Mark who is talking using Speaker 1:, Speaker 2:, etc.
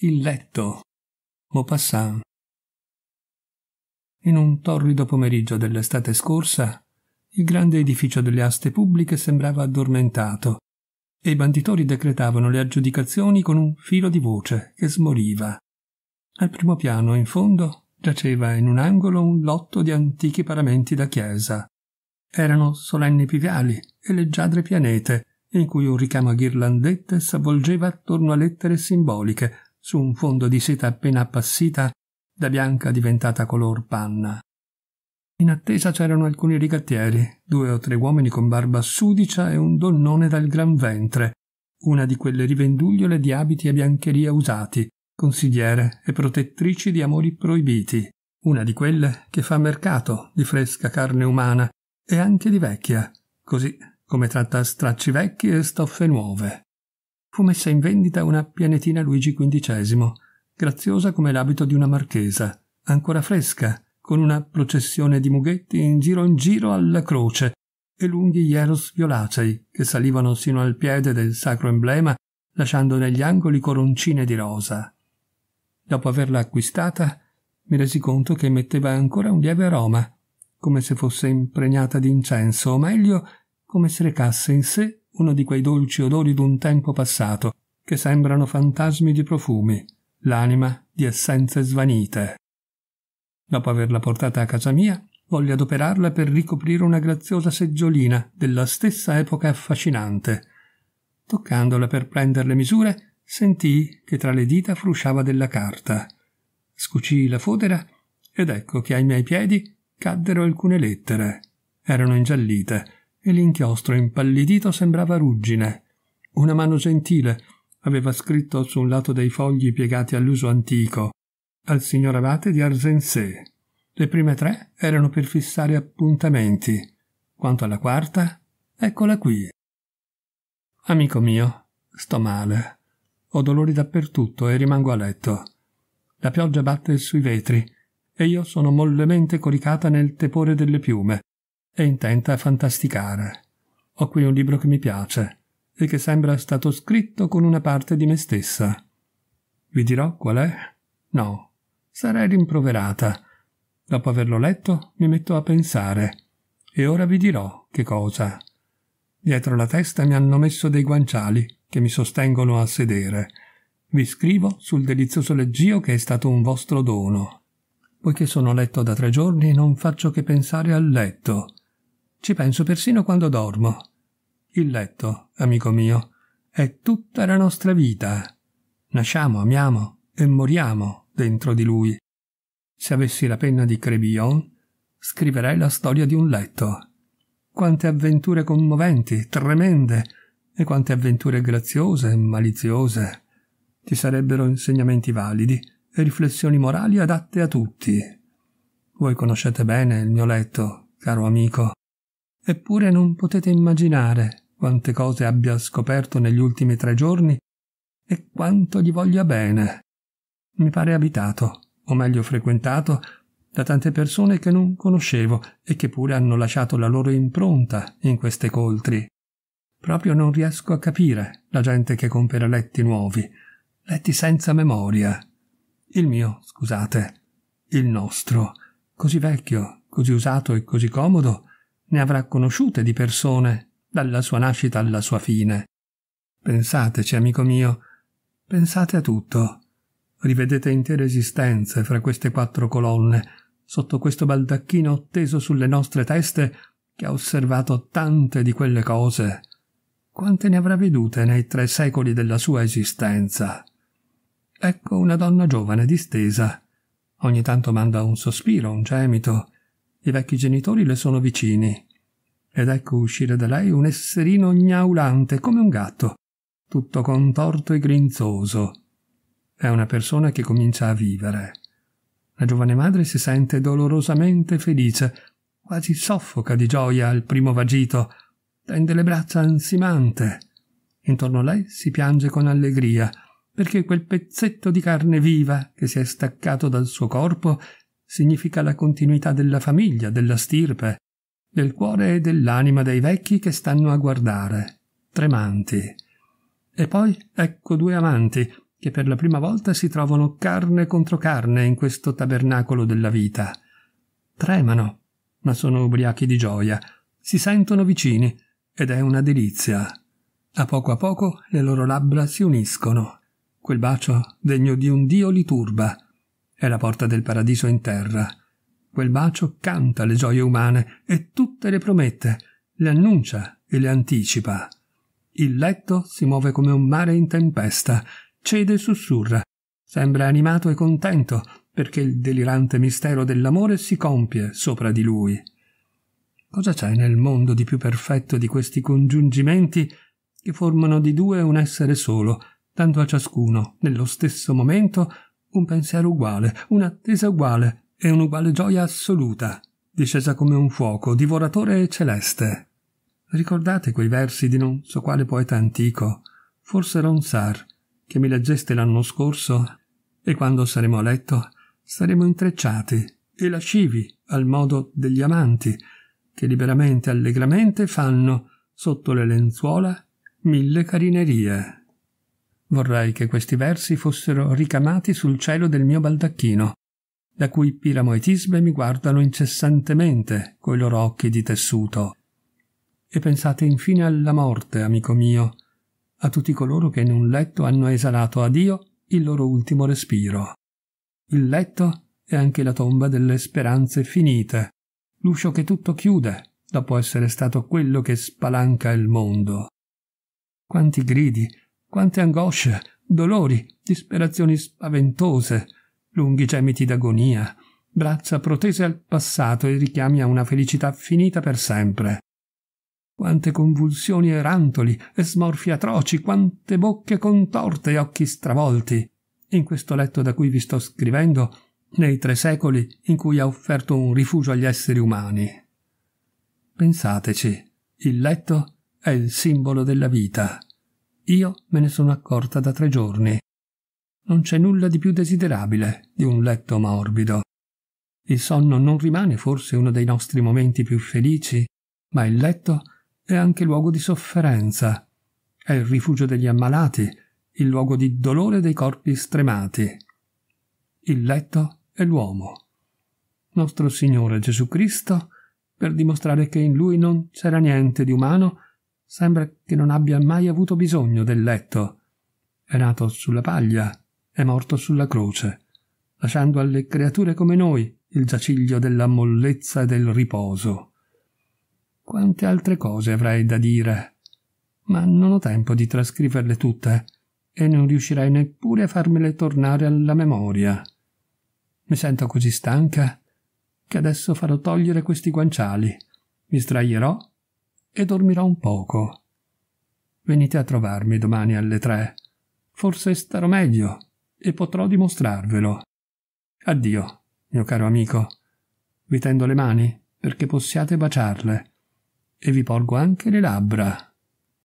Speaker 1: Il letto. Maupassant. In un torrido pomeriggio dell'estate scorsa, il grande edificio delle aste pubbliche sembrava addormentato e i banditori decretavano le aggiudicazioni con un filo di voce che smoriva. Al primo piano, in fondo, giaceva in un angolo un lotto di antichi paramenti da chiesa. Erano solenni piviali e leggiadre pianete, in cui un ricamo a ghirlandette s'avvolgeva attorno a lettere simboliche, su un fondo di seta appena appassita da bianca diventata color panna. In attesa c'erano alcuni rigattieri, due o tre uomini con barba sudicia e un donnone dal gran ventre, una di quelle rivendugliole di abiti e biancheria usati, consigliere e protettrici di amori proibiti, una di quelle che fa mercato di fresca carne umana e anche di vecchia, così come tratta stracci vecchi e stoffe nuove fu messa in vendita una pianetina Luigi XV, graziosa come l'abito di una marchesa, ancora fresca, con una processione di mughetti in giro in giro alla croce e lunghi hieros violacei che salivano sino al piede del sacro emblema, lasciando negli angoli coroncine di rosa. Dopo averla acquistata, mi resi conto che metteva ancora un lieve aroma, come se fosse impregnata di incenso, o meglio, come se recasse in sé uno di quei dolci odori d'un tempo passato, che sembrano fantasmi di profumi, l'anima di essenze svanite. Dopo averla portata a casa mia, voglio adoperarla per ricoprire una graziosa seggiolina della stessa epoca affascinante. Toccandola per prender le misure, sentii che tra le dita frusciava della carta. Scucii la fodera ed ecco che ai miei piedi caddero alcune lettere. Erano ingiallite, e l'inchiostro impallidito sembrava ruggine. Una mano gentile aveva scritto su un lato dei fogli piegati all'uso antico al signor abate di Arsensé. Le prime tre erano per fissare appuntamenti. Quanto alla quarta, eccola qui. Amico mio, sto male. Ho dolori dappertutto e rimango a letto. La pioggia batte sui vetri e io sono mollemente coricata nel tepore delle piume è intenta a fantasticare. Ho qui un libro che mi piace e che sembra stato scritto con una parte di me stessa. Vi dirò qual è? No, sarei rimproverata. Dopo averlo letto mi metto a pensare. E ora vi dirò che cosa. Dietro la testa mi hanno messo dei guanciali che mi sostengono a sedere. Vi scrivo sul delizioso leggio che è stato un vostro dono. Poiché sono letto da tre giorni non faccio che pensare al letto ci penso persino quando dormo. Il letto, amico mio, è tutta la nostra vita. Nasciamo, amiamo e moriamo dentro di lui. Se avessi la penna di Crebillon, scriverei la storia di un letto. Quante avventure commoventi, tremende, e quante avventure graziose e maliziose. Ti sarebbero insegnamenti validi e riflessioni morali adatte a tutti. Voi conoscete bene il mio letto, caro amico. Eppure non potete immaginare quante cose abbia scoperto negli ultimi tre giorni e quanto gli voglia bene. Mi pare abitato, o meglio frequentato, da tante persone che non conoscevo e che pure hanno lasciato la loro impronta in queste coltri. Proprio non riesco a capire la gente che compra letti nuovi, letti senza memoria. Il mio, scusate, il nostro, così vecchio, così usato e così comodo, ne avrà conosciute di persone dalla sua nascita alla sua fine. Pensateci, amico mio, pensate a tutto. Rivedete intere esistenze fra queste quattro colonne, sotto questo baldacchino teso sulle nostre teste che ha osservato tante di quelle cose. Quante ne avrà vedute nei tre secoli della sua esistenza? Ecco una donna giovane distesa. Ogni tanto manda un sospiro, un gemito, i vecchi genitori le sono vicini. Ed ecco uscire da lei un esserino gnaulante come un gatto, tutto contorto e grinzoso. È una persona che comincia a vivere. La giovane madre si sente dolorosamente felice, quasi soffoca di gioia al primo vagito, tende le braccia ansimante. Intorno a lei si piange con allegria, perché quel pezzetto di carne viva che si è staccato dal suo corpo significa la continuità della famiglia, della stirpe, del cuore e dell'anima dei vecchi che stanno a guardare, tremanti. E poi ecco due amanti che per la prima volta si trovano carne contro carne in questo tabernacolo della vita. Tremano, ma sono ubriachi di gioia, si sentono vicini ed è una delizia. A poco a poco le loro labbra si uniscono. Quel bacio degno di un dio li turba è la porta del paradiso in terra. Quel bacio canta le gioie umane e tutte le promette, le annuncia e le anticipa. Il letto si muove come un mare in tempesta, cede e sussurra. Sembra animato e contento perché il delirante mistero dell'amore si compie sopra di lui. Cosa c'è nel mondo di più perfetto di questi congiungimenti che formano di due un essere solo, dando a ciascuno, nello stesso momento, un pensiero uguale, un'attesa uguale e un'uguale gioia assoluta, discesa come un fuoco, divoratore e celeste. Ricordate quei versi di non so quale poeta antico, forse Ronsard, che mi leggeste l'anno scorso, e quando saremo a letto saremo intrecciati e lascivi al modo degli amanti, che liberamente e allegramente fanno, sotto le lenzuola, mille carinerie. Vorrei che questi versi fossero ricamati sul cielo del mio baldacchino, da cui Piramo e Tisbe mi guardano incessantemente coi loro occhi di tessuto. E pensate infine alla morte, amico mio, a tutti coloro che in un letto hanno esalato a Dio il loro ultimo respiro. Il letto è anche la tomba delle speranze finite, l'uscio che tutto chiude dopo essere stato quello che spalanca il mondo. Quanti gridi, quante angosce, dolori, disperazioni spaventose, lunghi gemiti d'agonia, braccia protese al passato e richiami a una felicità finita per sempre. Quante convulsioni e rantoli e smorfie atroci, quante bocche contorte e occhi stravolti. In questo letto da cui vi sto scrivendo, nei tre secoli in cui ha offerto un rifugio agli esseri umani. Pensateci, il letto è il simbolo della vita. Io me ne sono accorta da tre giorni. Non c'è nulla di più desiderabile di un letto morbido. Il sonno non rimane forse uno dei nostri momenti più felici, ma il letto è anche luogo di sofferenza, è il rifugio degli ammalati, il luogo di dolore dei corpi stremati. Il letto è l'uomo. Nostro Signore Gesù Cristo, per dimostrare che in lui non c'era niente di umano, Sembra che non abbia mai avuto bisogno del letto. È nato sulla paglia, è morto sulla croce, lasciando alle creature come noi il giaciglio della mollezza e del riposo. Quante altre cose avrei da dire, ma non ho tempo di trascriverle tutte e non riuscirei neppure a farmele tornare alla memoria. Mi sento così stanca che adesso farò togliere questi guanciali, mi sdraierò e dormirò un poco. Venite a trovarmi domani alle tre. Forse starò meglio e potrò dimostrarvelo. Addio, mio caro amico. Vi tendo le mani perché possiate baciarle e vi porgo anche le labbra.